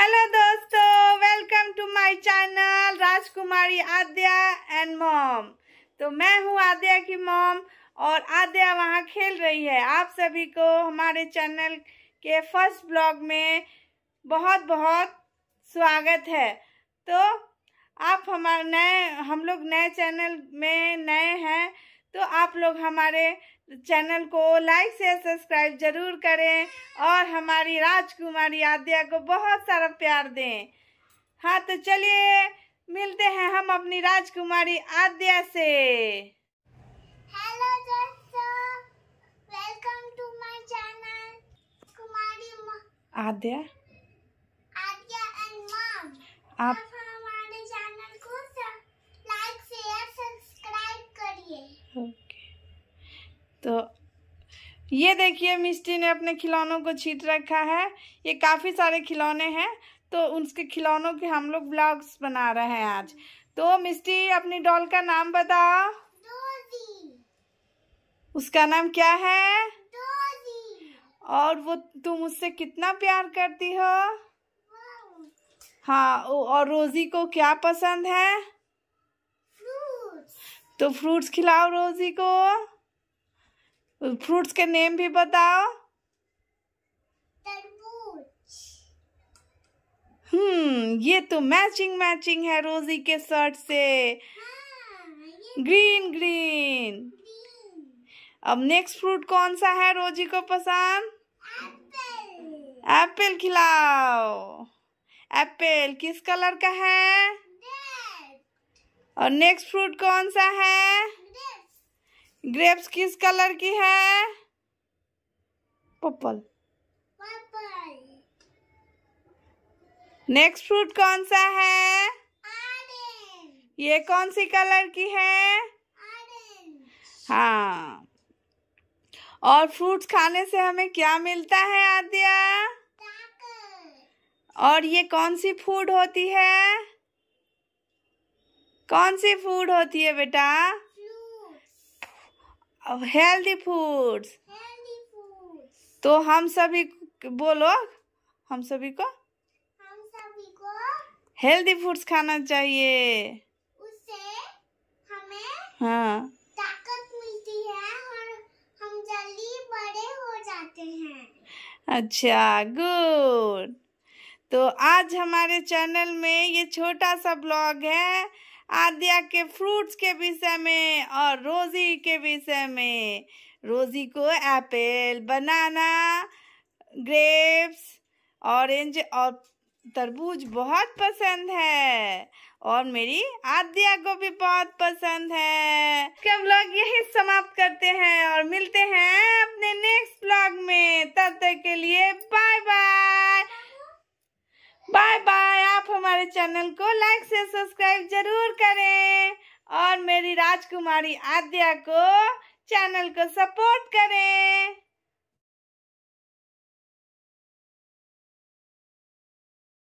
Hello दोस्तों welcome to my channel राजकुमारी आद्या and mom तो मैं हूँ आद्या की मॉम और आद्या वहाँ खेल रही है आप सभी को हमारे चैनल के फर्स्ट ब्लॉग में बहुत बहुत स्वागत है तो आप हमारे नए हम लोग नए चैनल में नए हैं तो आप लोग हमारे चैनल को लाइक से सब्सक्राइब जरूर करें और हमारी राजकुमारी आद्या को बहुत सारा प्यार दें हाँ तो चलिए मिलते हैं हम अपनी राजकुमारी आद्या से आद्या आद्या एंड मॉम आप ये देखिए मिस्टी ने अपने खिलौनों को छीट रखा है ये काफ़ी सारे खिलौने हैं तो उसके खिलौनों के हम लोग ब्लॉग्स बना रहे हैं आज तो मिस्टी अपनी डॉल का नाम बताओ उसका नाम क्या है और वो तुम उससे कितना प्यार करती हो हाँ और रोजी को क्या पसंद है फ्रूट्स। तो फ्रूट्स खिलाओ रोजी को फ्रूट्स के नेम भी बताओ हम्म ये तो मैचिंग मैचिंग है रोजी के शर्ट से हाँ, ग्रीन ग्रीन अब नेक्स्ट फ्रूट कौन सा है रोजी को पसंद एप्पल खिलाओ एप्पल किस कलर का है और नेक्स्ट फ्रूट कौन सा है ग्रेप्स किस कलर की है पर्पल नेक्स्ट फ्रूट कौन सा है ये कौन सी कलर की है हाँ और फ्रूट्स खाने से हमें क्या मिलता है आद्या और ये कौन सी फूड होती है कौन सी फूड होती है बेटा अब हेल्दी फूड्स तो हम सभी बोलो हम सभी को हम सभी को हेल्दी फूड्स खाना चाहिए उससे हमें हाँ ताकत मिलती है और हम जल्दी बड़े हो जाते हैं अच्छा गुड तो आज हमारे चैनल में ये छोटा सा ब्लॉग है आद्या के फ्रूट्स के विषय में और रोजी के विषय में रोजी को एप्पल बनाना ग्रेप्स ऑरेंज और तरबूज बहुत पसंद है और मेरी आद्या को भी बहुत पसंद है हम लोग यही समाप्त करते हैं और मिलते हैं अपने चैनल को लाइक से सब्सक्राइब जरूर करें और मेरी राजकुमारी आद्या को चैनल को सपोर्ट करें